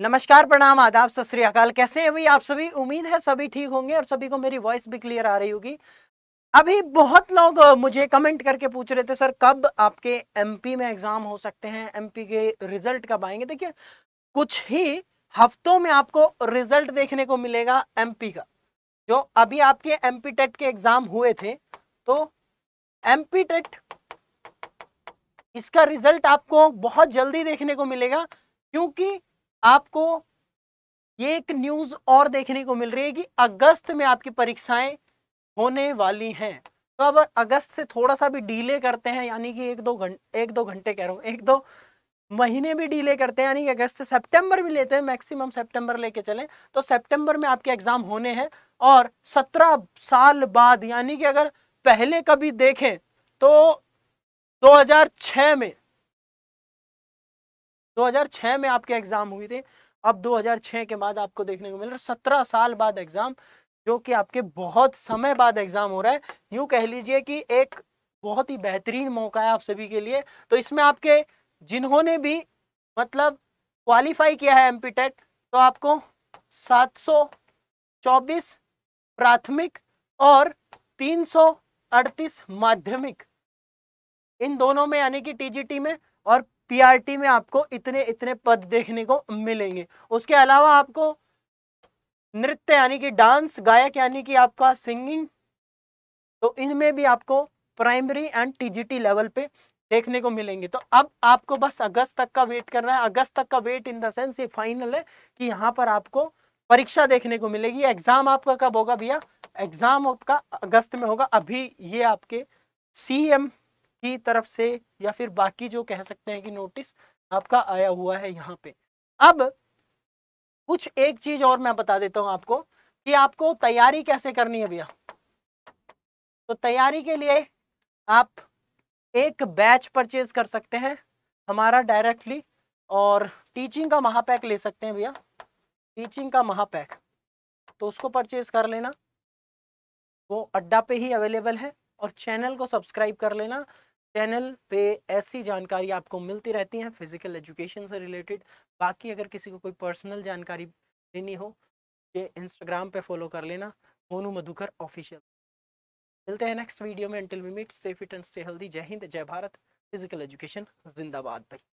नमस्कार प्रणाम आदाब सत श्रीकाल कैसे हैं भाई आप सभी उम्मीद है सभी ठीक होंगे और सभी को मेरी वॉइस भी क्लियर आ रही होगी अभी बहुत लोग मुझे कमेंट करके पूछ रहे थे सर कब आपके एमपी में एग्जाम हो सकते हैं एमपी के रिजल्ट कब आएंगे देखिए कुछ ही हफ्तों में आपको रिजल्ट देखने को मिलेगा एमपी का जो अभी आपके एमपी टेट के एग्जाम हुए थे तो एमपी टेट इसका रिजल्ट आपको बहुत जल्दी देखने को मिलेगा क्योंकि आपको ये एक न्यूज और देखने को मिल रही है कि अगस्त में आपकी परीक्षाएं होने वाली हैं तो अब अगस्त से थोड़ा सा भी डीले करते हैं यानी कि एक दो घंटे एक दो घंटे कह रहा हूँ एक दो महीने भी डीले करते हैं यानी कि अगस्त से सितंबर भी लेते हैं मैक्सिमम सितंबर लेके चलें तो सितंबर में आपके एग्जाम होने हैं और सत्रह साल बाद यानी कि अगर पहले कभी देखें तो दो में 2006 में आपके एग्ज़ाम हुए थे अब 2006 के बाद आपको देखने को मिल रहा है सत्रह साल बाद एग्ज़ाम जो कि आपके बहुत समय बाद एग्ज़ाम हो रहा है यूं कह लीजिए कि एक बहुत ही बेहतरीन मौका है आप सभी के लिए तो इसमें आपके जिन्होंने भी मतलब क्वालिफाई किया है एम तो आपको सात सौ चौबीस प्राथमिक और तीन अड़तीस माध्यमिक इन दोनों में यानी कि टीजीटी में और पीआरटी में आपको इतने इतने पद देखने को मिलेंगे उसके अलावा आपको नृत्य यानी कि डांस गायक यानी कि आपका सिंगिंग तो इनमें भी आपको प्राइमरी एंड टीजीटी लेवल पे देखने को मिलेंगे तो अब आपको बस अगस्त तक का वेट करना है अगस्त तक का वेट इन द सेंस ये फाइनल है कि यहाँ पर आपको परीक्षा देखने को मिलेगी एग्जाम आपका कब होगा भैया एग्जाम आपका अगस्त में होगा अभी ये आपके सीएम की तरफ से या फिर बाकी जो कह सकते हैं कि नोटिस आपका आया हुआ है यहाँ पे अब कुछ एक चीज और मैं बता देता हूं आपको कि आपको तैयारी कैसे करनी है भैया तो तैयारी के लिए आप एक बैच परचेज कर सकते हैं हमारा डायरेक्टली और टीचिंग का महापैक ले सकते हैं भैया टीचिंग का महापैक तो उसको परचेज कर लेना वो अड्डा पे ही अवेलेबल है और चैनल को सब्सक्राइब कर लेना चैनल पे ऐसी जानकारी आपको मिलती रहती है फिजिकल एजुकेशन से रिलेटेड बाकी अगर किसी को कोई पर्सनल जानकारी लेनी हो तो ये इंस्टाग्राम पे फॉलो कर लेना मोनू मधुकर ऑफिशियल मिलते हैं नेक्स्ट वीडियो में until we meet stay fit and stay healthy जय हिंद जय भारत फिजिकल एजुकेशन जिंदाबाद भाई